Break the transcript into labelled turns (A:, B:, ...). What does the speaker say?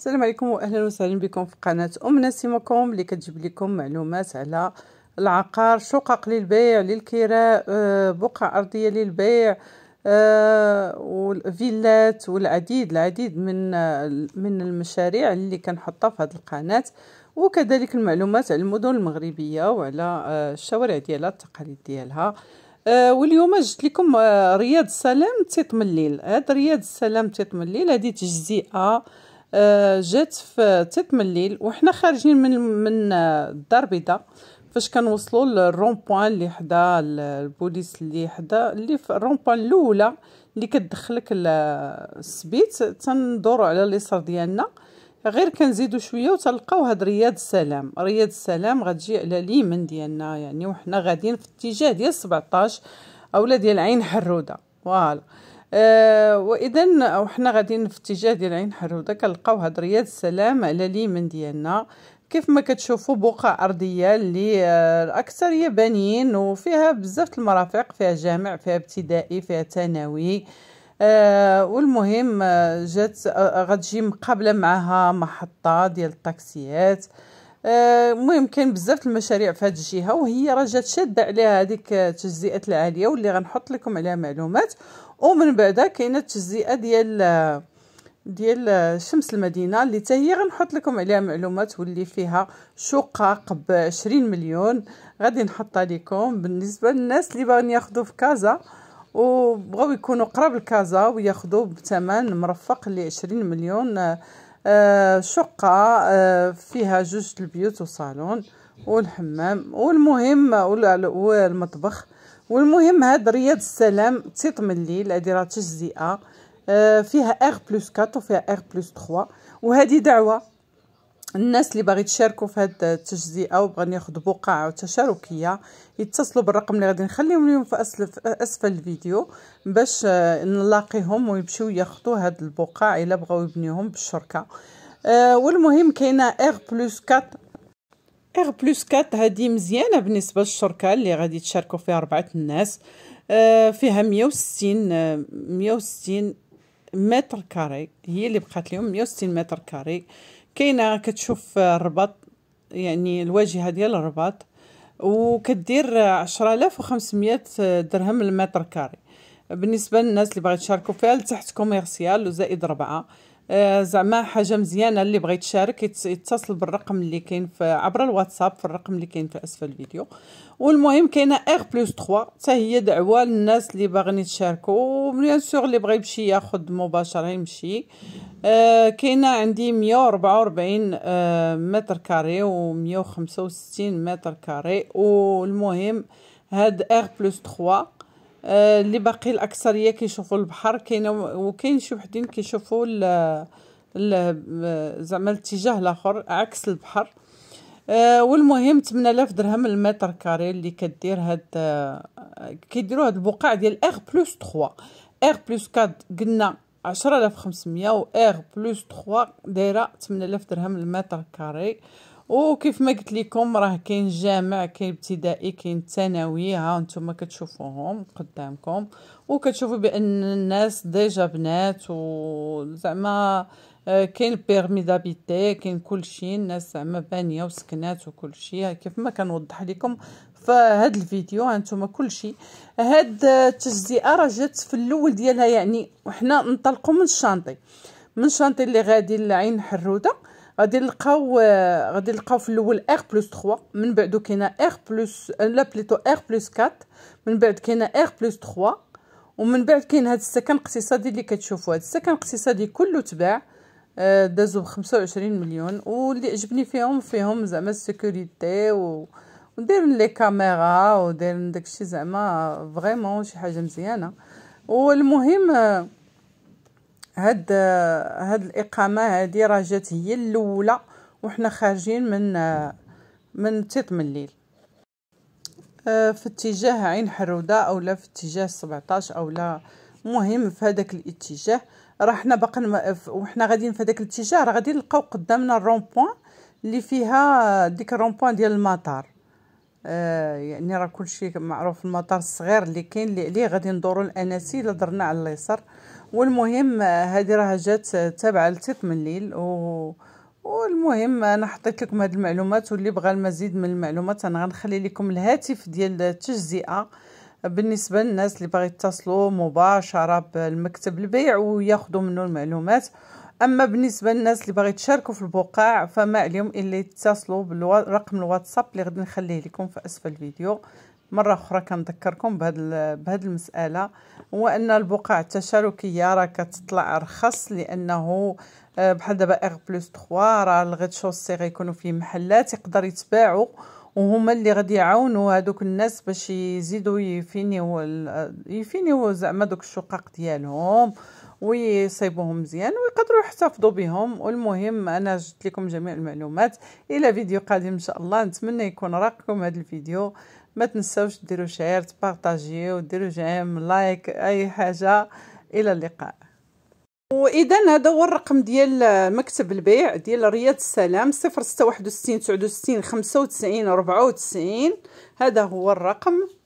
A: السلام عليكم واهلا وسهلا بكم في قناه ام نسيمكم اللي كتجيب لكم معلومات على العقار شقق للبيع للكراء آه، بقع ارضيه للبيع آه، والفيلات والعديد العديد من من المشاريع اللي كنحطها في هذه القناه وكذلك المعلومات على المدن المغربيه وعلى آه، الشوارع ديالها التقاليد ديالها واليوم جبت لكم رياض السلام تيطم الليل هاد رياض السلام تيطم الليل هذه تجزئه آه، جات في تيت من الليل وحنا خارجين من من آه، الدار البيضاء فاش كنوصلوا للرون بوان اللي حدا البوليس اللي حدا اللي في الرون بوان الاولى اللي كتدخلك السبيت تندوروا على اليسار ديالنا غير كنزيدو شويه وتلقاو هاد رياض السلام رياض السلام غتجي على اليمين ديالنا يعني وحنا غاديين في اتجاه ديال 17 اولا ديال عين حروده فوالا آه، واذا وحنا غاديين في اتجاه ديال عين حروده كنلقاو هاد رياض السلام على اليمين ديالنا كيف ما كتشوفوا بقع أرضية اللي آه، الأكثرية بانيين وفيها بزاف المرافق فيها جامع فيها ابتدائي فيها ثانوي آه والمهم آه، جات غتجي مقابلة معها محطة ديال الطاكسيات المهم آه، كاين بزاف المشاريع في هذه الجهه وهي راه جات شاده عليها هذيك التجزئه العاليه واللي غنحط لكم عليها معلومات ومن بعد كاينه التجزئه ديال ديال شمس المدينه اللي حتى هي غنحط لكم عليها معلومات واللي فيها شقق ب 20 مليون غادي نحطها لكم بالنسبه للناس اللي باغيين ياخذوا في كازا وبغاو يكونوا قراب لكازا وياخذوا بثمن مرفق ل 20 مليون آه، شقة آه، فيها جوج البيوت وصالون والحمام والمهم والمطبخ والمهم هاد رياض السلام تيط من الليل هادي راه تجزئه آه، فيها ار بلس 4 وفيها ار بلس 3 وهذه دعوه الناس اللي باغي تشاركوا في هاد التجزئه وبغان ياخذوا بقعه تشاركيه يتصلوا بالرقم اللي غادي نخليهم لهم في اسفل في اسفل الفيديو باش آه، نلاقيهم ويمشيو ياخذوا هاد البقع الا بغاو يبنيوهم بالشركه أه والمهم كاينه اغ بلس 4 اغ بلس 4 هذه مزيانه بالنسبه للشركه اللي غادي تشاركوا فيها اربعه الناس أه فيها 160 160 آه، متر كاري هي اللي بقات لهم 160 متر كاري آه كاينه كتشوف الرباط يعني الواجهه ديال الرباط وكدير 10500 درهم المتر كاري بالنسبه للناس اللي باغي تشاركوا فيها لتحتكم يغسيال وزائد ربعة آه، زعما حاجه مزيانه اللي بغيت تشارك يتصل بالرقم اللي كاين في عبر الواتساب في الرقم اللي كاين في اسفل الفيديو والمهم كاينه ار بلس 3 حتى هي دعوه للناس اللي باغين يتشاركوا وبيان سور اللي بغى يمشي ياخذ مباشره يمشي آه كاينه عندي 144 آه متر كاري و165 متر كاري والمهم هاد ار بلس 3 آه اللي باقي الاكثريه كيشوفوا البحر كاين وكاين شي وحدين كيشوفوا زعما الاتجاه الاخر عكس البحر آه والمهم 8000 درهم المتر كاري اللي كدير هاد آه، كيديروا هاد البقع ديال اغ بلس 3 اغ بلس 4 قلنا 10500 و اغ بلس 3 دايره 8000 درهم المتر كاري وكيف ما قلت لكم راه كاين جامع كاين ابتدائي كاين ثانوي ها انتم كتشوفوهم قدامكم وكتشوفوا بان الناس ديجا بنات وزعما آه، كاين بيرمي دابيتي كاين كلشي الناس زعما بانيه وسكنات وكلشي كيف ما كنوضح لكم فهاد الفيديو هانتوما كلشي هاد التجزئه راه جات في الاول ديالها يعني وحنا نطلقوا من الشانطي من الشانطي اللي غادي لعين حروده غادي نلقاو آه، غادي نلقاو في الاول ار بلس 3 من بعدو كاينه ار بلس لا بليتو ار بلس 4 من بعد كاينه ار بلس 3 ومن بعد كاين هذا السكن الاقتصادي اللي كتشوفوا هذا السكن الاقتصادي كله تباع آه، دازو ب 25 مليون واللي عجبني فيهم فيهم زعما السيكوريتي و ودايرين لي كاميرا ودايرين داكشي زعما آه، فريمون شي حاجه مزيانه والمهم هاد هاد الاقامه هادي راه جات هي الاولى وحنا خارجين من من تيط من الليل آه، في اتجاه عين حروده اولا في اتجاه 17 اولا مهم في هذاك الاتجاه راه حنا باقي وحنا غاديين في هذاك الاتجاه راه غادي نلقاو قدامنا الرون بوين اللي فيها ديك الرون بوين ديال المطار آه يعني راه كلشي معروف المطار الصغير اللي كاين اللي عليه غادي ندورو الاناسي الا درنا على اليسار والمهم هذه راه جات تابعه من الليل و والمهم انا حطيت لكم هذه المعلومات واللي بغى المزيد من المعلومات انا غنخلي لكم الهاتف ديال التجزئه بالنسبه للناس اللي باغي يتصلوا مباشره بالمكتب البيع وياخذوا منه المعلومات اما بالنسبه للناس اللي باغي تشاركوا في البقاع فما عليهم الا يتصلوا برقم الواتساب اللي غادي نخليه لكم في اسفل الفيديو مرة أخرى كنذكركم بهذا بهذه المسألة هو أن البقع التشاركية راه كتطلع أرخص لأنه آه، بحال دابا إغ بلوس 3 راه الغيت شوسي غيكونوا فيه محلات يقدر يتباعوا وهما اللي غادي يعاونوا هادوك الناس باش يزيدوا يفينيو آه، يفينيو زعما دوك الشقق ديالهم ويصيبوهم مزيان ويقدروا يحتفظوا بهم والمهم انا جبت لكم جميع المعلومات الى فيديو قادم ان شاء الله نتمنى يكون راقكم هذا الفيديو ما تنساوش ديروا شير تبارطاجيو ديروا جيم لايك اي حاجه الى اللقاء واذا هذا هو الرقم ديال مكتب البيع ديال رياض السلام 061 هذا هو الرقم